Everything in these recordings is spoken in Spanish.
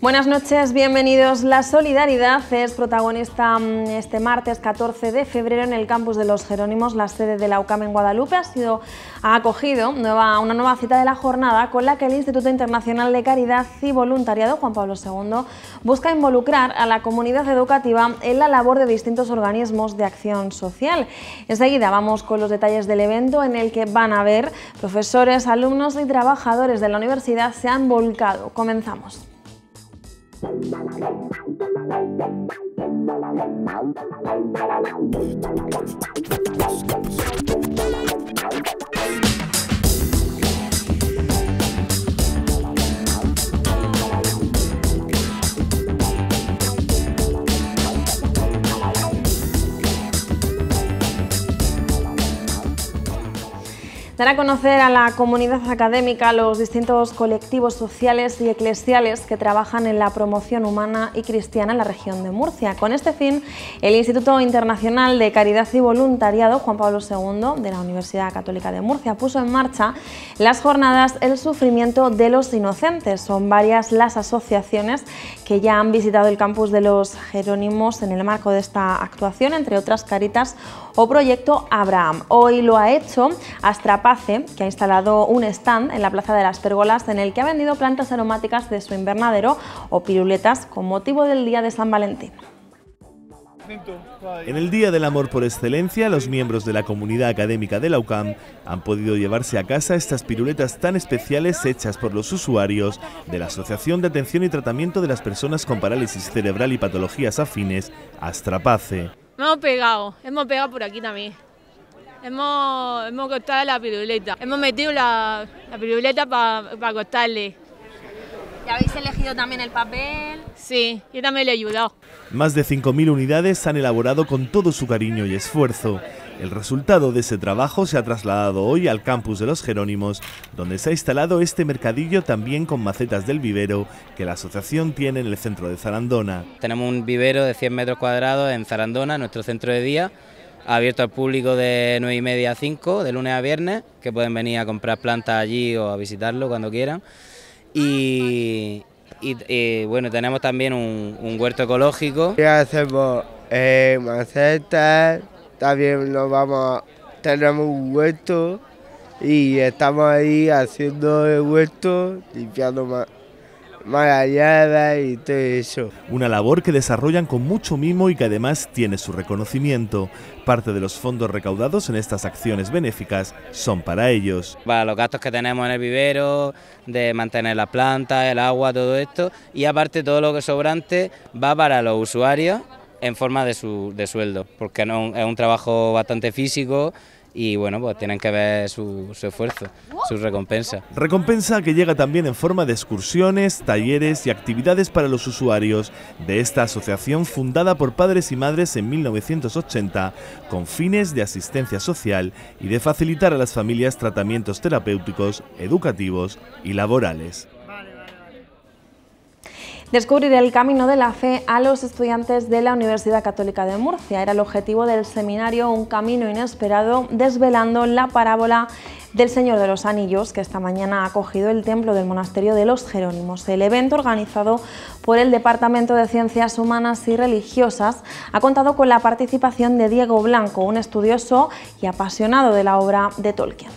Buenas noches, bienvenidos. La solidaridad es protagonista mm, este martes 14 de febrero en el campus de los Jerónimos, la sede de la UCAM en Guadalupe. Ha sido acogido una nueva cita de la jornada con la que el Instituto Internacional de Caridad y Voluntariado Juan Pablo II busca involucrar a la comunidad educativa en la labor de distintos organismos de acción social. Enseguida vamos con los detalles del evento en el que van a ver profesores, alumnos y trabajadores de la universidad se han volcado. Comenzamos. Thank you. Dar a conocer a la comunidad académica los distintos colectivos sociales y eclesiales que trabajan en la promoción humana y cristiana en la región de Murcia. Con este fin, el Instituto Internacional de Caridad y Voluntariado Juan Pablo II de la Universidad Católica de Murcia puso en marcha las jornadas El sufrimiento de los inocentes. Son varias las asociaciones que ya han visitado el campus de los Jerónimos en el marco de esta actuación, entre otras Caritas o Proyecto Abraham. Hoy lo ha hecho Astrapace, que ha instalado un stand en la Plaza de las Pérgolas en el que ha vendido plantas aromáticas de su invernadero o piruletas con motivo del Día de San Valentín. En el Día del Amor por Excelencia, los miembros de la comunidad académica de la UCAM han podido llevarse a casa estas piruletas tan especiales hechas por los usuarios de la Asociación de Atención y Tratamiento de las Personas con Parálisis Cerebral y Patologías Afines, Astrapace. Hemos pegado, hemos pegado por aquí también. Hemos, hemos cortado la piruleta, hemos metido la, piruleta para pa ¿Y habéis elegido también el papel? Sí, yo también le he ayudado. Más de 5.000 unidades han elaborado con todo su cariño y esfuerzo. El resultado de ese trabajo se ha trasladado hoy al campus de los Jerónimos, donde se ha instalado este mercadillo también con macetas del vivero que la asociación tiene en el centro de Zarandona. Tenemos un vivero de 100 metros cuadrados en Zarandona, nuestro centro de día, abierto al público de 9 y media a 5, de lunes a viernes, que pueden venir a comprar plantas allí o a visitarlo cuando quieran y, eh, bueno, tenemos también un, huerto ecológico. hacemos eh, macetas, también nos vamos, tenemos un huerto y estamos ahí haciendo el huerto, limpiando más Magallada y todo eso. Una labor que desarrollan con mucho mimo y que además tiene su reconocimiento. Parte de los fondos recaudados en estas acciones benéficas son para ellos. Para los gastos que tenemos en el vivero, de mantener la planta, el agua, todo esto. Y aparte todo lo que sobrante va para los usuarios en forma de, su, de sueldo, porque es un trabajo bastante físico y bueno, pues tienen que ver su, su, esfuerzo, su recompensa. Recompensa que llega también en forma de excursiones, talleres y actividades para los usuarios de esta asociación fundada por padres y madres en 1980 con fines de asistencia social y de facilitar a las familias tratamientos terapéuticos, educativos y laborales. Descubrir el camino de la fe a los estudiantes de la Universidad Católica de Murcia era el objetivo del seminario Un Camino Inesperado, desvelando la parábola del Señor de los Anillos, que esta mañana ha acogido el templo del Monasterio de los Jerónimos. El evento organizado por el Departamento de Ciencias Humanas y Religiosas ha contado con la participación de Diego Blanco, un estudioso y apasionado de la obra de Tolkien.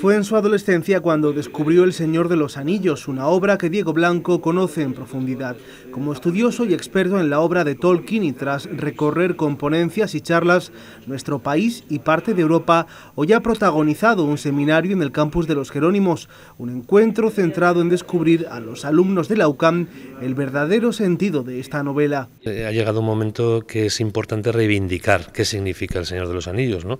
Fue en su adolescencia cuando descubrió El Señor de los Anillos, una obra que Diego Blanco conoce en profundidad. Como estudioso y experto en la obra de Tolkien y tras recorrer con y charlas nuestro país y parte de Europa, hoy ha protagonizado un seminario en el campus de los Jerónimos, un encuentro centrado en descubrir a los alumnos de la UCAM el verdadero sentido de esta novela. Eh, ha llegado un momento que es importante reivindicar qué significa El Señor de los Anillos, ¿no?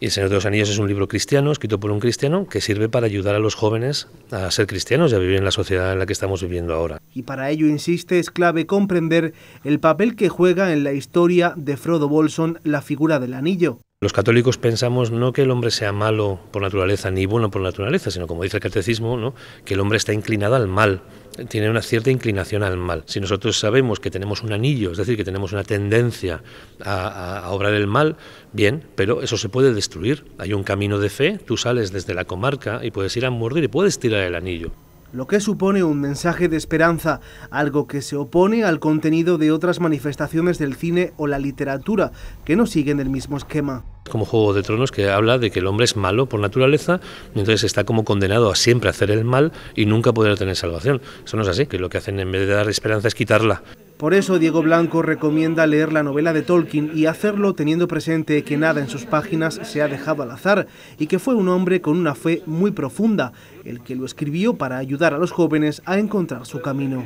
El Señor de los Anillos es un libro cristiano, escrito por un cristiano, que sirve para ayudar a los jóvenes a ser cristianos y a vivir en la sociedad en la que estamos viviendo ahora. Y para ello, insiste, es clave comprender el papel que juega en la historia de Frodo Bolson la figura del anillo. Los católicos pensamos no que el hombre sea malo por naturaleza ni bueno por naturaleza, sino como dice el catecismo, ¿no? que el hombre está inclinado al mal tiene una cierta inclinación al mal. Si nosotros sabemos que tenemos un anillo, es decir, que tenemos una tendencia a, obrar el mal, bien, pero eso se puede destruir. Hay un camino de fe, tú sales desde la comarca y puedes ir a morder y puedes tirar el anillo lo que supone un mensaje de esperanza, algo que se opone al contenido de otras manifestaciones del cine o la literatura, que no siguen el mismo esquema. Como Juego de Tronos, que habla de que el hombre es malo por naturaleza, entonces está como condenado a siempre hacer el mal y nunca poder tener salvación. Eso no es así, que lo que hacen en vez de dar esperanza es quitarla. Por eso Diego Blanco recomienda leer la novela de Tolkien y hacerlo teniendo presente que nada en sus páginas se ha dejado al azar y que fue un hombre con una fe muy profunda, el que lo escribió para ayudar a los jóvenes a encontrar su camino.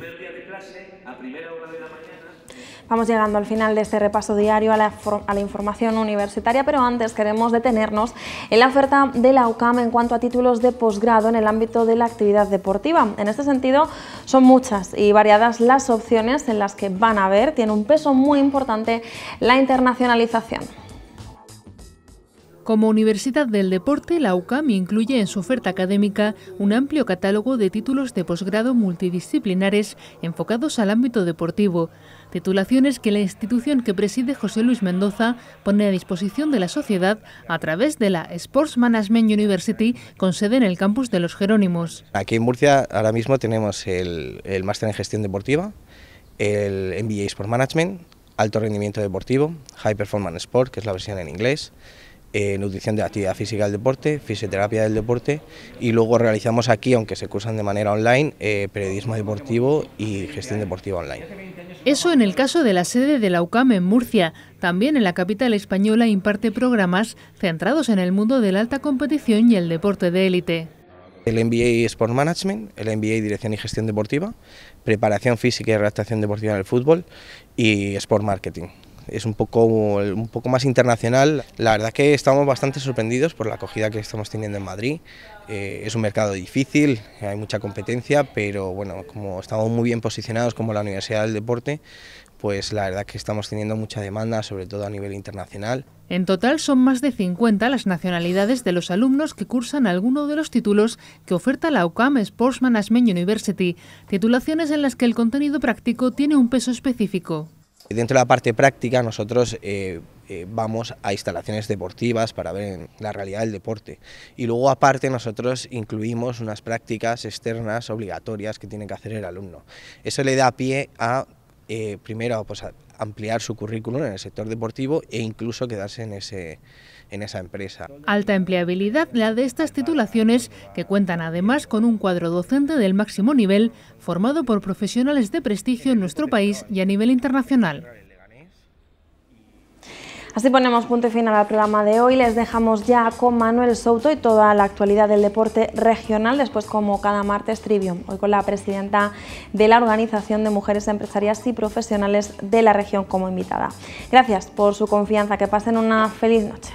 Vamos llegando al final de este repaso diario a la, información universitaria, pero antes queremos detenernos en la oferta de la UCAM en cuanto a títulos de posgrado en el ámbito de la actividad deportiva. En este sentido, son muchas y variadas las opciones en las que van a ver. Tiene un peso muy importante la internacionalización. Como Universidad del Deporte, la UCAM incluye en su oferta académica un amplio catálogo de títulos de posgrado multidisciplinares enfocados al ámbito deportivo, titulaciones que la institución que preside José Luis Mendoza pone a disposición de la sociedad a través de la Sports Management University con sede en el campus de Los Jerónimos. Aquí en Murcia ahora mismo tenemos el, el máster en gestión deportiva, el MBA Sport Management, alto rendimiento deportivo, High Performance Sport, que es la versión en inglés, nutrición de actividad física del deporte, fisioterapia del deporte y luego realizamos aquí, aunque se cursan de manera online, eh, periodismo deportivo y gestión deportiva online. Eso en el caso de la sede de la UCAM en Murcia. También en la capital española imparte programas centrados en el mundo de la alta competición y el deporte de élite el MBA Sport Management, el MBA Dirección y Gestión Deportiva, Preparación Física y Redactación Deportiva en el Fútbol y Sport Marketing es un poco, un poco más internacional. La verdad que estamos bastante sorprendidos por la acogida que estamos teniendo en Madrid. Eh, es un mercado difícil, hay mucha competencia, pero bueno, como estamos muy bien posicionados como la Universidad del Deporte, pues la verdad que estamos teniendo mucha demanda, sobre todo a nivel internacional. En total son más de 50 las nacionalidades de los alumnos que cursan alguno de los títulos que oferta la UCAM Sports Management University, titulaciones en las que el contenido práctico tiene un peso específico. Dentro de la parte práctica nosotros eh, eh, vamos a instalaciones deportivas para ver la realidad del deporte y luego aparte nosotros incluimos unas prácticas externas obligatorias que tiene que hacer el alumno. Eso le da pie a eh, primero pues, ampliar su currículum en el sector deportivo e incluso quedarse en, ese, en esa empresa. Alta empleabilidad la de estas titulaciones que cuentan además con un cuadro docente del máximo nivel formado por profesionales de prestigio en nuestro país y a nivel internacional. Así ponemos punto y final al programa de hoy. Les dejamos ya con Manuel Souto y toda la actualidad del deporte regional, después como cada martes Trivium, hoy con la presidenta de la Organización de Mujeres Empresarias y Profesionales de la región como invitada. Gracias por su confianza, que pasen una feliz noche.